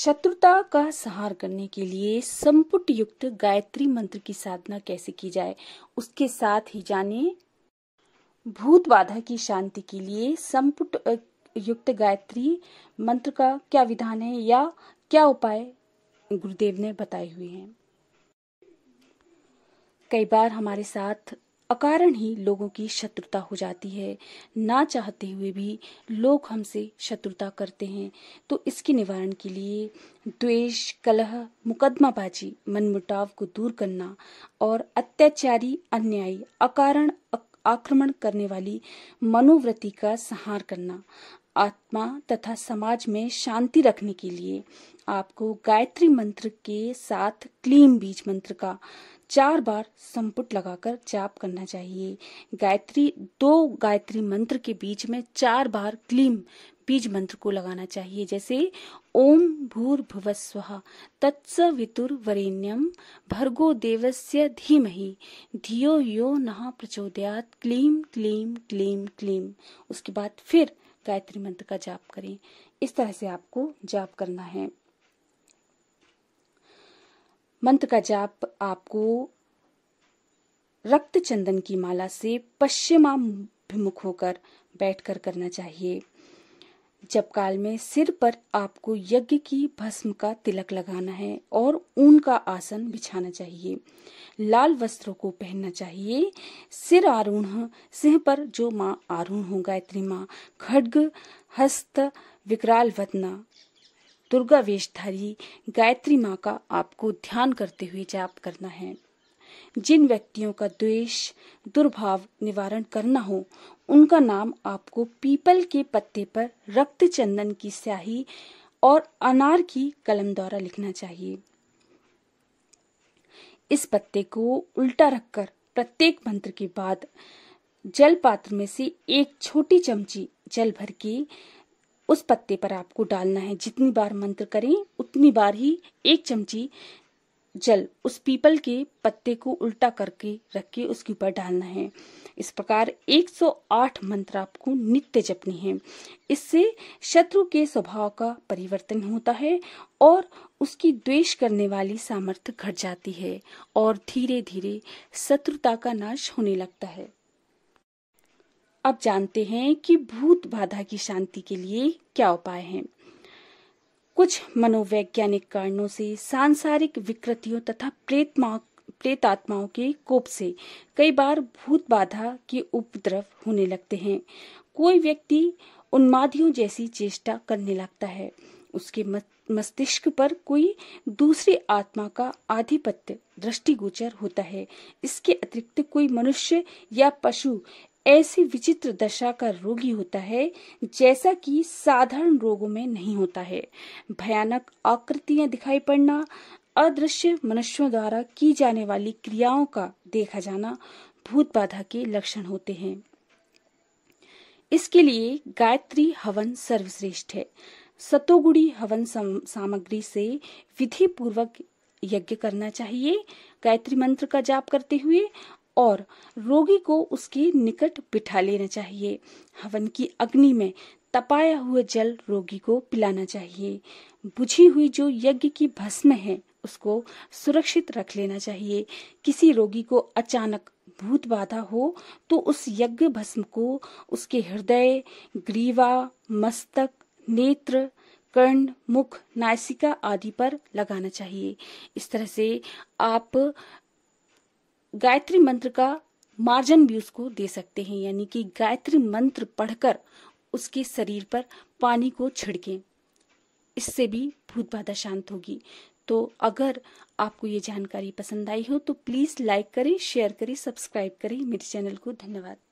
शत्रुता का संहार करने के लिए संपुट युक्त गायत्री मंत्र की साधना कैसे की जाए उसके साथ ही जाने भूत बाधा की शांति के लिए संपुट युक्त गायत्री मंत्र का क्या विधान है या क्या उपाय गुरुदेव ने बताए हुए हैं कई बार हमारे साथ अकारण ही लोगों की शत्रुता हो जाती है ना चाहते हुए भी लोग हमसे शत्रुता करते हैं तो इसके निवारण के लिए द्वेष कलह मुकदमाबाजी मनमुटाव को दूर करना और अत्याचारी अन्यायी अकारण आक्रमण करने वाली मनोवृत्ति का संहार करना आत्मा तथा समाज में शांति रखने के लिए आपको गायत्री मंत्र के साथ क्लीम बीज मंत्र का चार बार संपुट लगाकर जाप करना चाहिए गायत्री दो गायत्री मंत्र के बीच में चार बार क्लीम बीज मंत्र को लगाना चाहिए जैसे ओम भूर भूर्भुव स्व वरेण्यम भर्गो देवस्य धीमहि धियो यो नहा प्रचोदयात क्लीम क्लीम क्लीम क्लीम उसके बाद फिर गायत्री मंत्र का जाप करें इस तरह से आपको जाप करना है मंत्र का जाप आपको रक्त चंदन की माला से पश्चिमाभिमुख होकर बैठकर करना चाहिए जब काल में सिर पर आपको यज्ञ की भस्म का तिलक लगाना है और ऊन का आसन बिछाना चाहिए लाल वस्त्रों को पहनना चाहिए सिर आरूण सिंह पर जो माँ आरूण हो गायत्री माँ खड्ग हस्त विकराल वतना दुर्गा वेशधारी गायत्री माँ का आपको ध्यान करते हुए जाप करना है जिन व्यक्तियों का द्वेष दुर्भाव निवारण करना हो उनका नाम आपको पीपल के पत्ते पर रक्त चंदन की स्याही और अनार की कलम द्वारा लिखना चाहिए इस पत्ते को उल्टा रखकर प्रत्येक मंत्र के बाद जल पात्र में से एक छोटी चमची जल भर के उस पत्ते पर आपको डालना है जितनी बार मंत्र करें उतनी बार ही एक चमची जल उस पीपल के पत्ते को उल्टा करके रख के उसके ऊपर डालना है इस प्रकार 108 मंत्र आपको नित्य जपनी है इससे शत्रु के स्वभाव का परिवर्तन होता है और उसकी द्वेष करने वाली सामर्थ्य घट जाती है और धीरे धीरे शत्रुता का नाश होने लगता है अब जानते हैं कि भूत बाधा की शांति के लिए क्या उपाय हैं कुछ मनोवैज्ञानिक कारणों से सांसारिक विकृतियों तथा प्रेत प्रेत आत्माओं के कोप से कई बार भूत बाधा के उपद्रव होने लगते हैं कोई व्यक्ति उन्मादियों जैसी चेष्टा करने लगता है उसके मस्तिष्क पर कोई दूसरी आत्मा का आधिपत्य दृष्टिगोचर होता है इसके अतिरिक्त कोई मनुष्य या पशु ऐसी विचित्र दशा का रोगी होता है जैसा कि साधारण रोगों में नहीं होता है भयानक आकृतियां दिखाई पड़ना अदृश्य मनुष्यों द्वारा की जाने वाली क्रियाओं का देखा जाना भूत बाधा के लक्षण होते हैं इसके लिए गायत्री हवन सर्वश्रेष्ठ है सतोगुड़ी हवन सामग्री से विधि पूर्वक यज्ञ करना चाहिए गायत्री मंत्र का जाप करते हुए और रोगी को उसके निकट बिठा लेना चाहिए हवन की अग्नि में तपाया हुआ जल रोगी को पिलाना चाहिए बुझी हुई जो यज्ञ की भस्म है उसको सुरक्षित रख लेना चाहिए किसी रोगी को अचानक भूत बाधा हो तो उस यज्ञ भस्म को उसके हृदय ग्रीवा मस्तक नेत्र कर्ण मुख नासिका आदि पर लगाना चाहिए इस तरह से आप गायत्री मंत्र का मार्जन भी उसको दे सकते हैं यानी कि गायत्री मंत्र पढ़कर उसके शरीर पर पानी को छिड़कें इससे भी भूत बाधा शांत होगी तो अगर आपको ये जानकारी पसंद आई हो तो प्लीज़ लाइक करें शेयर करें सब्सक्राइब करें मेरे चैनल को धन्यवाद